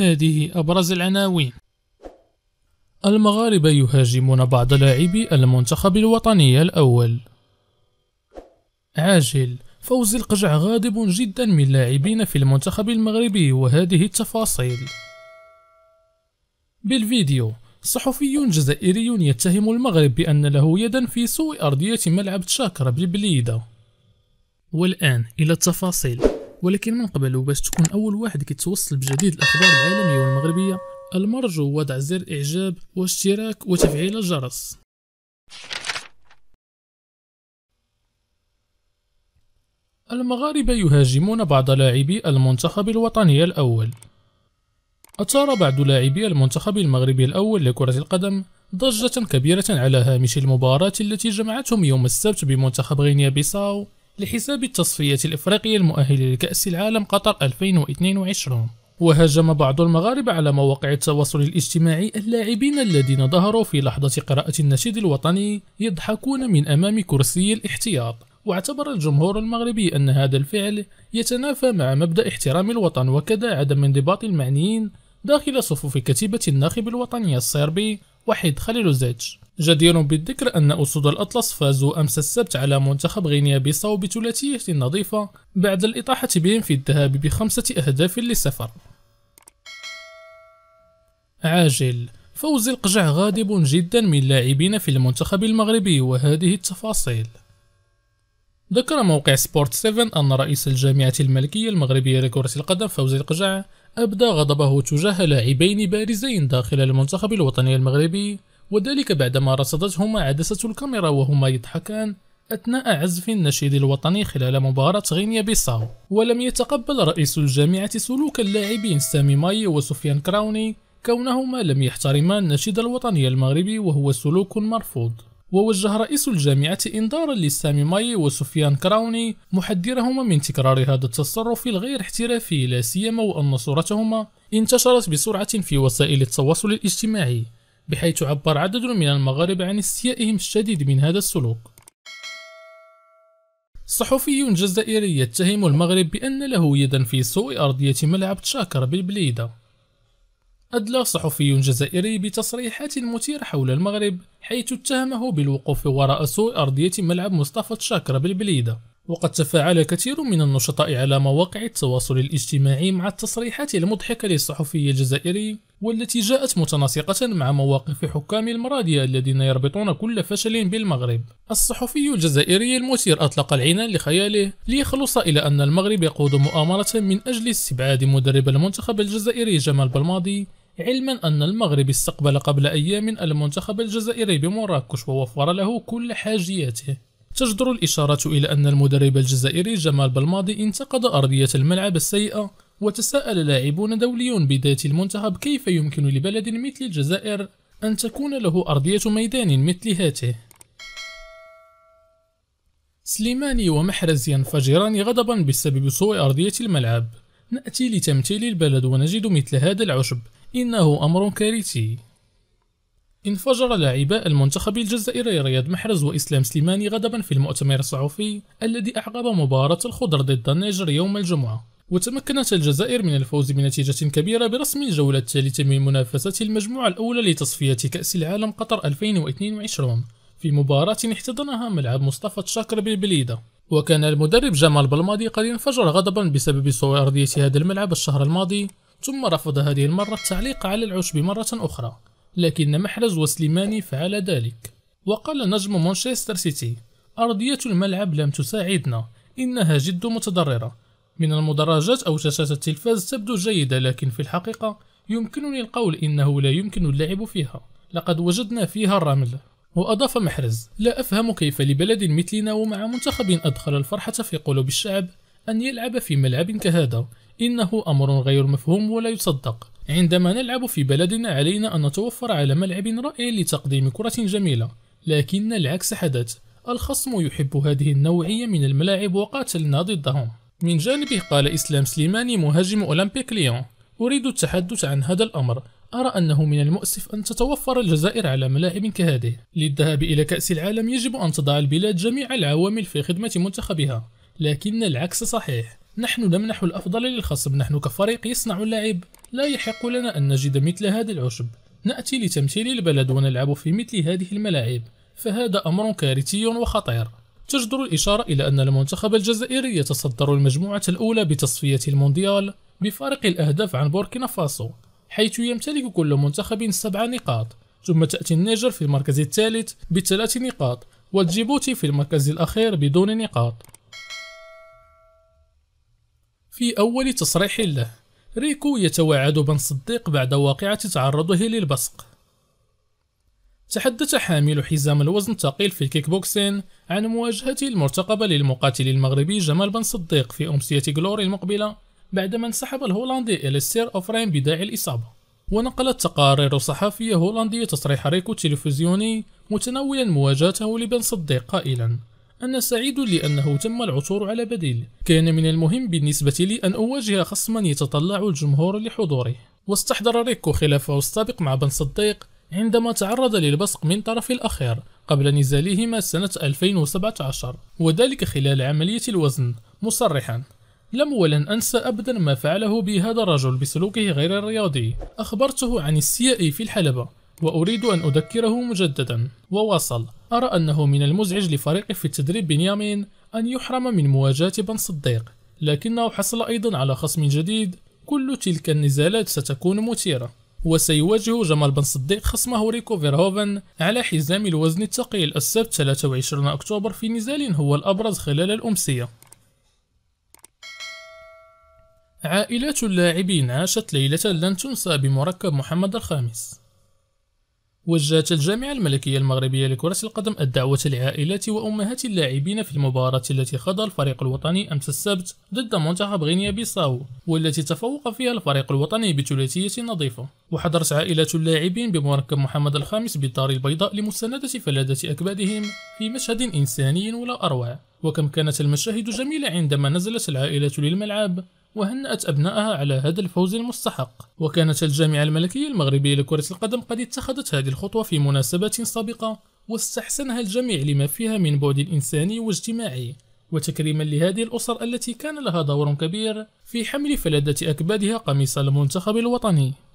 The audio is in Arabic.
هذه أبرز العناوين المغاربة يهاجمون بعض لاعبي المنتخب الوطني الأول عاجل فوز القجع غاضب جدا من لاعبين في المنتخب المغربي وهذه التفاصيل بالفيديو صحفي جزائري يتهم المغرب بأن له يدا في سوء أرضية ملعب تشاكرا ببليدة والآن إلى التفاصيل ولكن من قبل وباش تكون أول واحد كيتوصل بجديد الأخبار العالمية والمغربية المرجو وضع زر إعجاب واشتراك وتفعيل الجرس المغاربة يهاجمون بعض لاعبي المنتخب الوطني الأول أثار بعض لاعبي المنتخب المغربي الأول لكرة القدم ضجة كبيرة على هامش المباراة التي جمعتهم يوم السبت بمنتخب غينيا بيساو لحساب التصفية الإفريقية المؤهلة لكأس العالم قطر 2022 وهاجم بعض المغاربة على مواقع التواصل الاجتماعي اللاعبين الذين ظهروا في لحظة قراءة النشيد الوطني يضحكون من أمام كرسي الاحتياط واعتبر الجمهور المغربي أن هذا الفعل يتنافى مع مبدأ احترام الوطن وكذا عدم انضباط المعنيين داخل صفوف كتيبة الناخب الوطني الصربي وحيد خليل زيتش جدير بالذكر أن أسود الأطلس فازوا أمس السبت على منتخب غينيا بيساو بثلاثية نظيفة بعد الإطاحة بهم في الذهاب بخمسة أهداف لصفر عاجل فوز القجع غاضب جدا من لاعبين في المنتخب المغربي وهذه التفاصيل ذكر موقع سبورت 7 أن رئيس الجامعة الملكية المغربية لكرة القدم فوزي القجع أبدى غضبه تجاه لاعبين بارزين داخل المنتخب الوطني المغربي وذلك بعدما رصدتهما عدسة الكاميرا وهما يضحكان أثناء عزف النشيد الوطني خلال مباراة غينيا بيساو ولم يتقبل رئيس الجامعة سلوك اللاعبين سامي ماي وسفيان كراوني كونهما لم يحترما النشيد الوطني المغربي وهو سلوك مرفوض ووجه رئيس الجامعة إنذارا للسامي ماي وسفيان كراوني محذرهما من تكرار هذا التصرف الغير احترافي لا سيما وأن صورتهما انتشرت بسرعة في وسائل التواصل الاجتماعي بحيث عبر عدد من المغاربة عن استيائهم الشديد من هذا السلوك صحفي جزائري يتهم المغرب بأن له يدا في سوء أرضية ملعب تشاكر بالبليدة أدلى صحفي جزائري بتصريحات مثيرة حول المغرب حيث اتهمه بالوقوف وراء سوء أرضية ملعب مصطفى تشاكر بالبليدة وقد تفاعل كثير من النشطاء على مواقع التواصل الاجتماعي مع التصريحات المضحكة للصحفي الجزائري والتي جاءت متناسقة مع مواقف حكام المراضية الذين يربطون كل فشل بالمغرب الصحفي الجزائري المثير أطلق العنان لخياله ليخلص إلى أن المغرب يقود مؤامرة من أجل استبعاد مدرب المنتخب الجزائري جمال بلماضي علما أن المغرب استقبل قبل أيام المنتخب الجزائري بمراكش ووفر له كل حاجياته تجدر الإشارة إلى أن المدرب الجزائري جمال بلماضي انتقد أرضية الملعب السيئة وتساءل لاعبون دوليون بذات المنتخب كيف يمكن لبلد مثل الجزائر أن تكون له أرضية ميدان مثل هاته سليماني ومحرز ينفجران غضبا بسبب سوء أرضية الملعب نأتي لتمثيل البلد ونجد مثل هذا العشب إنه أمر كارثي انفجر لاعبا المنتخب الجزائري رياض محرز وإسلام سليماني غضبا في المؤتمر الصحفي الذي أعقب مباراة الخضر ضد النيجر يوم الجمعة وتمكنت الجزائر من الفوز بنتيجة كبيرة برسم الجولة الثالثة من منافسة المجموعة الأولى لتصفية كأس العالم قطر 2022 في مباراة احتضنها ملعب مصطفى تشاكر بالبليدة وكان المدرب جمال بلماضي قد انفجر غضبا بسبب سوء أرضية هذا الملعب الشهر الماضي ثم رفض هذه المرة التعليق على العشب مرة أخرى لكن محرز وسليماني فعل ذلك وقال نجم مانشستر سيتي أرضية الملعب لم تساعدنا إنها جد متضررة من المدرجات أو شاشات التلفاز تبدو جيدة لكن في الحقيقة يمكنني القول إنه لا يمكن اللعب فيها لقد وجدنا فيها الرمل وأضاف محرز لا أفهم كيف لبلد مثلنا ومع منتخب أدخل الفرحة في قلوب الشعب أن يلعب في ملعب كهذا إنه أمر غير مفهوم ولا يصدق عندما نلعب في بلدنا علينا أن نتوفر على ملعب رائع لتقديم كرة جميلة لكن العكس حدث الخصم يحب هذه النوعية من الملاعب وقاتلنا ضدهم من جانبه قال إسلام سليماني مهاجم أولمبيك ليون أريد التحدث عن هذا الأمر أرى أنه من المؤسف أن تتوفر الجزائر على ملاعب كهذه للذهاب إلى كأس العالم يجب أن تضع البلاد جميع العوامل في خدمة منتخبها لكن العكس صحيح نحن نمنح الأفضل للخصم نحن كفريق يصنع اللعب لا يحق لنا أن نجد مثل هذا العشب نأتي لتمثيل البلد ونلعب في مثل هذه الملاعب فهذا أمر كارثي وخطير تجدر الإشارة إلى أن المنتخب الجزائري يتصدر المجموعة الأولى بتصفية المونديال بفارق الأهداف عن بوركينا فاسو حيث يمتلك كل منتخب سبع نقاط ثم تأتي النيجر في المركز الثالث بثلاث نقاط وجيبوتي في المركز الأخير بدون نقاط في أول تصريح له ريكو يتوعد بن صديق بعد واقعة تعرضه للبصق تحدث حامل حزام الوزن الثقيل في الكيك بوكسين عن مواجهته المرتقبة للمقاتل المغربي جمال بن صديق في أمسية غلوري المقبلة بعدما انسحب الهولندي إليستير أوفرين بداعي الإصابة ونقلت تقارير صحفية هولندية تصريح ريكو التلفزيوني متناولا مواجهته لبن صديق قائلا أنا سعيد لأنه تم العثور على بديل كان من المهم بالنسبة لي أن أواجه خصما يتطلع الجمهور لحضوره واستحضر ريكو خلافه السابق مع بن صديق عندما تعرض للبصق من طرف الأخير قبل نزالهما سنة 2017 وذلك خلال عملية الوزن مصرحا لم ولن أنسى أبدا ما فعله بهذا الرجل بسلوكه غير الرياضي أخبرته عن السيائي في الحلبة وأريد أن أذكره مجددا وواصل أرى أنه من المزعج لفريقه في التدريب بنيامين أن يحرم من مواجهة بن صديق لكنه حصل أيضا على خصم جديد كل تلك النزالات ستكون مثيرة وسيواجه جمال بن صديق خصمه ريكو فيرهوفن على حزام الوزن الثقيل السبت 23 أكتوبر في نزال هو الأبرز خلال الأمسية عائلات اللاعبين عاشت ليلة لن تنسى بمركب محمد الخامس وجهت الجامعة الملكية المغربية لكرة القدم الدعوة لعائلات وأمهات اللاعبين في المباراة التي خاض الفريق الوطني أمس السبت ضد منتخب غينيا بيساو والتي تفوق فيها الفريق الوطني بثلاثية نظيفة وحضرت عائلة اللاعبين بمركب محمد الخامس بالدار البيضاء لمساندة فلادة أكبادهم في مشهد إنساني ولا أروع وكم كانت المشاهد جميلة عندما نزلت العائلة للملعب وهنأت أبنائها على هذا الفوز المستحق وكانت الجامعة الملكية المغربية لكرة القدم قد اتخذت هذه الخطوة في مناسبة سابقة واستحسنها الجميع لما فيها من بعد إنساني واجتماعي وتكريما لهذه الأسر التي كان لها دور كبير في حمل فلذة أكبادها قميص المنتخب الوطني